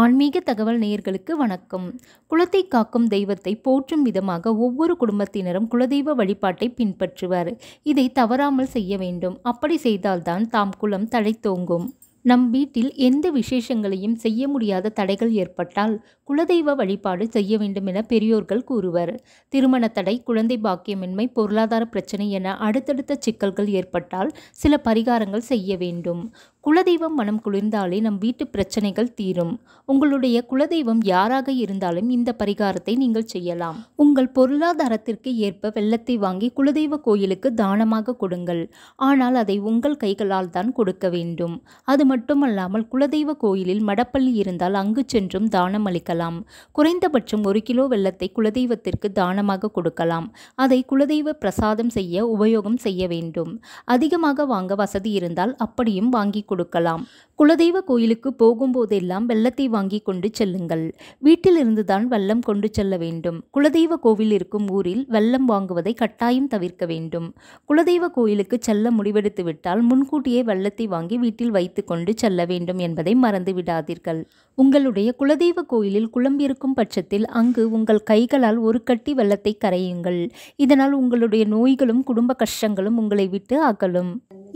ஆன்மீக தகவல் நேயர்களுக்கு வணக்கம் குலத்தை காக்கும் தெய்வத்தை போற்றும் விதமாக ஒவ்வொரு குடும்பத்தினரும் குலதெய்வ வழிபாட்டை பின்பற்றுவர் இதை தவறாமல் செய்ய வேண்டும் அப்படி செய்தால்தான் தாம் குலம் தழைத்தோங்கும் நம் வீட்டில் எந்த விசேஷங்களையும் செய்ய முடியாத தடைகள் ஏற்பட்டால் குலதெய்வ வழிபாடு செய்ய வேண்டும் என பெரியோர்கள் கூறுவர் திருமண தடை குழந்தை பாக்கியமின்மை பொருளாதார பிரச்சனை என அடுத்தடுத்த சிக்கல்கள் ஏற்பட்டால் சில பரிகாரங்கள் செய்ய வேண்டும் குலதெய்வம் மனம் குளிர்ந்தாலே நம் வீட்டு பிரச்சனைகள் தீரும் உங்களுடைய குலதெய்வம் யாராக இருந்தாலும் இந்த பரிகாரத்தை நீங்கள் செய்யலாம் உங்கள் பொருளாதாரத்திற்கு ஏற்ப வெள்ளத்தை வாங்கி குலதெய்வ கோயிலுக்கு தானமாக கொடுங்கள் ஆனால் அதை உங்கள் கைகளால் தான் கொடுக்க வேண்டும் அது மட்டுமல்லாமல் குலதெய்வ கோயிலில் மடப்பள்ளி இருந்தால் அங்கு சென்றும் தானம் அளிக்கலாம் குறைந்தபட்சம் ஒரு கிலோ வெள்ளத்தை குலதெய்வத்திற்கு தானமாக கொடுக்கலாம் அதை குலதெய்வ பிரசாதம் செய்ய உபயோகம் செய்ய வேண்டும் அதிகமாக வாங்க வசதி இருந்தால் அப்படியும் வாங்கி கொடுக்கலாம் குலதெய்வ கோயிலுக்கு போகும்போதெல்லாம் வெள்ளத்தை வாங்கி கொண்டு செல்லுங்கள் வீட்டிலிருந்து தான் வெள்ளம் கொண்டு செல்ல வேண்டும் குலதெய்வ கோவில் இருக்கும் ஊரில் வெள்ளம் வாங்குவதை கட்டாயம் தவிர்க்க வேண்டும் குலதெய்வ கோயிலுக்கு செல்ல முடிவெடுத்து விட்டால் முன்கூட்டியே வெள்ளத்தை வாங்கி வீட்டில் வைத்துக் கொண்டு கொண்டு செல்ல வேண்டும் என்பதை மறந்து விடாதீர்கள் உங்களுடைய குலதெய்வ கோயிலில் குழம்பிருக்கும் பட்சத்தில் அங்கு உங்கள் கைகளால் ஒரு கட்டி வெள்ளத்தை கரையுங்கள் இதனால் உங்களுடைய நோய்களும் குடும்ப கஷ்டங்களும் உங்களை விட்டு அகலும்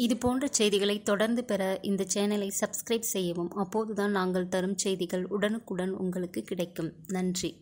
இது போன்ற செய்திகளை தொடர்ந்து பெற இந்த சேனலை சப்ஸ்கிரைப் செய்யவும் அப்போதுதான் நாங்கள் தரும் செய்திகள் உடனுக்குடன் உங்களுக்கு கிடைக்கும் நன்றி